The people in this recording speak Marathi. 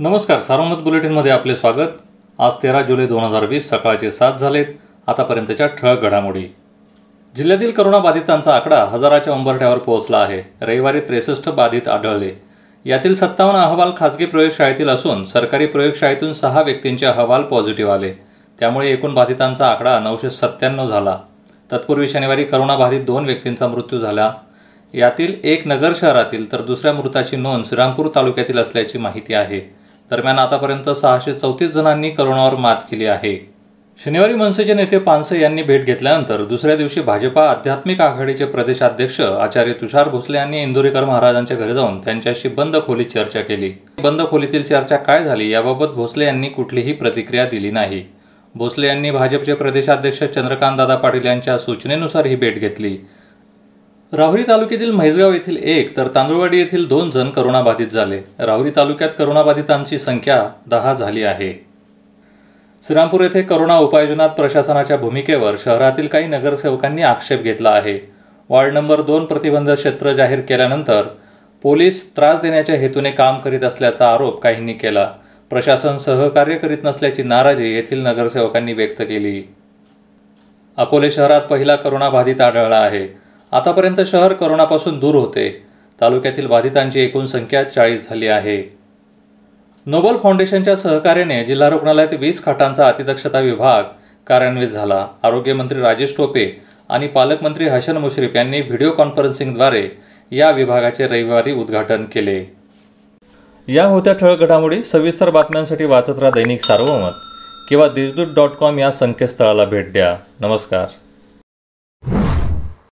नमस्कार सार्वमत बुलेटिनमध्ये आपले स्वागत आज तेरा जुलै दोन हजार वीस सकाळचे सात झालेत आतापर्यंतच्या ठळक घडामोडी जिल्ह्यातील करोनाबाधितांचा आकडा हजाराच्या उंबरठ्यावर पोहोचला आहे रविवारी त्रेसष्ट बाधित आढळले यातील सत्तावन्न अहवाल खासगी प्रयोगशाळेतील असून सरकारी प्रयोगशाळेतून सहा व्यक्तींचे अहवाल पॉझिटिव्ह आले त्यामुळे एकूण बाधितांचा आकडा नऊशे सत्त्याण्णव झाला तत्पूर्वी शनिवारी करोनाबाधित दोन व्यक्तींचा मृत्यू झाला यातील एक नगर शहरातील तर दुसऱ्या मृताची नोंद श्रीरामपूर तालुक्यातील असल्याची माहिती आहे दरम्यान आतापर्यंत सहाशे चौतीस जणांनी करोनावर मात केली आहे शनिवारी मनसेचे नेते पानसे यांनी भेट घेतल्यानंतर दुसऱ्या दिवशी भाजपा आध्यात्मिक आघाडीचे प्रदेशाध्यक्ष आचार्य तुषार भोसले यांनी इंदुरीकर महाराजांच्या घरी जाऊन त्यांच्याशी बंद खोलीत चर्चा केली बंद खोलीतील चर्चा काय झाली याबाबत भोसले यांनी कुठलीही प्रतिक्रिया दिली नाही भोसले यांनी भाजपचे प्रदेशाध्यक्ष चंद्रकांतदादा पाटील यांच्या सूचनेनुसार ही भेट घेतली राहुरी तालुक्यातील म्हैसगाव येथील एक तर तांदुळवाडी येथील दोन जण करोनाबाधित झाले राहुरी तालुक्यात करोनाबाधितांची संख्या दहा झाली आहे श्रीरामपूर येथे करोना उपाययोजनात प्रशासनाच्या भूमिकेवर शहरातील काही नगरसेवकांनी आक्षेप घेतला आहे वार्ड नंबर दोन प्रतिबंध क्षेत्र जाहीर केल्यानंतर पोलीस त्रास देण्याच्या हेतूने काम करीत असल्याचा आरोप काहींनी केला प्रशासन सहकार्य करीत नसल्याची नाराजी येथील नगरसेवकांनी व्यक्त केली अकोले शहरात पहिला करोनाबाधित आढळला आहे आतापर्यंत शहर करोनापासून दूर होते तालुक्यातील बाधितांची एकूण संख्या चाळीस झाली आहे नोबल फाउंडेशनच्या सहकार्याने जिल्हा रुग्णालयात वीस खाटांचा अतिदक्षता विभाग कार्यान्वित झाला आरोग्यमंत्री राजेश टोपे आणि पालकमंत्री हसन मुश्रीफ यांनी व्हिडिओ कॉन्फरन्सिंगद्वारे या विभागाचे रविवारी उद्घाटन केले या होत्या ठळक घडामोडी सविस्तर बातम्यांसाठी वाचत राहा दैनिक सार्वमत किंवा देशदूत डॉट कॉम या संकेतस्थळाला भेट द्या नमस्कार